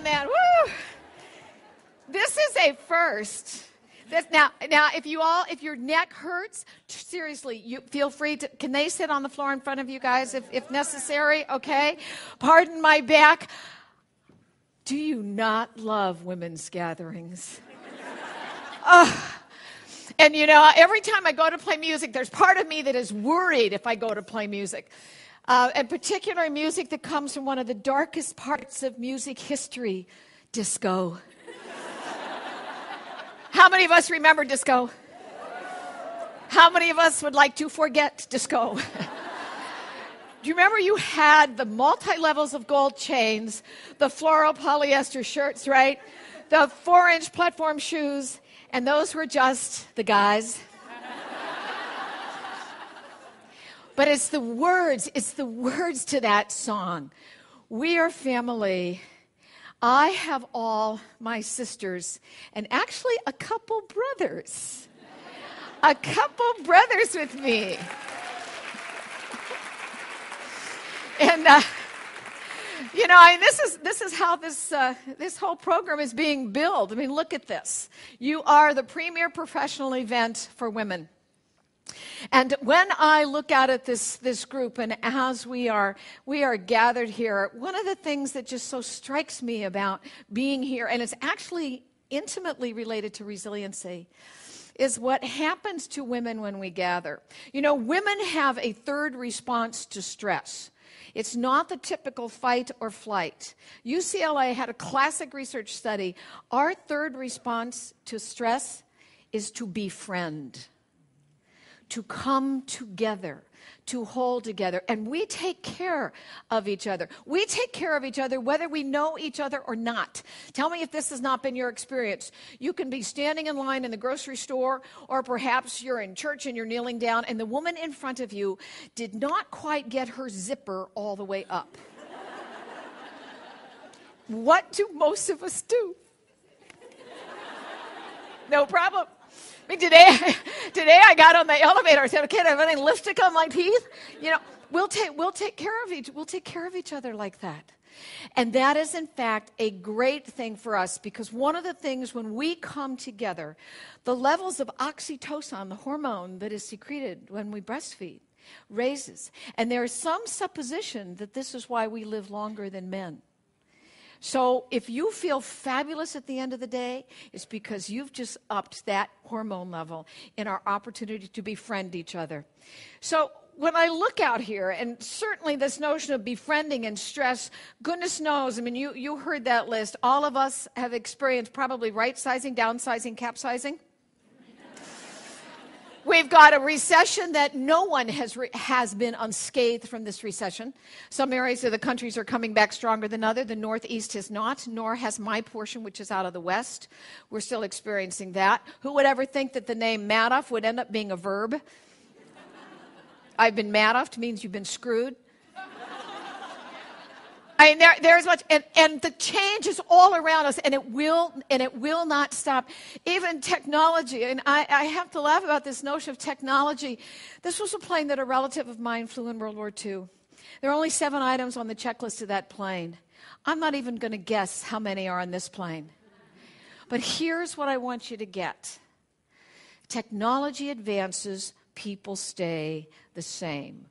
down that. Woo! This is a first. This, now, now, if you all, if your neck hurts, seriously, you feel free to. Can they sit on the floor in front of you guys if, if necessary? Okay. Pardon my back. Do you not love women's gatherings? oh. And you know, every time I go to play music, there's part of me that is worried if I go to play music uh, and particular music that comes from one of the darkest parts of music history disco. How many of us remember disco? How many of us would like to forget disco? Do you remember you had the multi levels of gold chains, the floral polyester shirts, right? The four inch platform shoes, and those were just the guys But it's the words, it's the words to that song. We are family. I have all my sisters and actually a couple brothers. a couple brothers with me. And uh, you know, I, this is this is how this uh, this whole program is being built. I mean, look at this. You are the premier professional event for women. And when I look out at this, this group and as we are, we are gathered here, one of the things that just so strikes me about being here, and it's actually intimately related to resiliency, is what happens to women when we gather. You know, women have a third response to stress. It's not the typical fight or flight. UCLA had a classic research study. Our third response to stress is to befriend to come together, to hold together. And we take care of each other. We take care of each other whether we know each other or not. Tell me if this has not been your experience. You can be standing in line in the grocery store, or perhaps you're in church and you're kneeling down, and the woman in front of you did not quite get her zipper all the way up. what do most of us do? No problem. I mean, today, today I got on the elevator. I said, "Okay, I have any lipstick on my teeth?" You know, we'll take we'll take care of each we'll take care of each other like that. And that is, in fact, a great thing for us because one of the things when we come together, the levels of oxytocin, the hormone that is secreted when we breastfeed, raises. And there is some supposition that this is why we live longer than men. So if you feel fabulous at the end of the day, it's because you've just upped that hormone level in our opportunity to befriend each other. So when I look out here, and certainly this notion of befriending and stress, goodness knows, I mean, you, you heard that list. All of us have experienced probably right sizing, downsizing, capsizing. We've got a recession that no one has, re- has been unscathed from this recession. Some areas of the countries are coming back stronger than other. The Northeast has not, nor has my portion, which is out of the West. We're still experiencing that. Who would ever think that the name Madoff would end up being a verb? I've been Madoffed means you've been screwed. I mean, there, there's much, and, and the change is all around us, and it will, and it will not stop. Even technology, and I, I have to laugh about this notion of technology. This was a plane that a relative of mine flew in World War II. There are only seven items on the checklist of that plane. I'm not even going to guess how many are on this plane. But here's what I want you to get technology advances, people stay the same.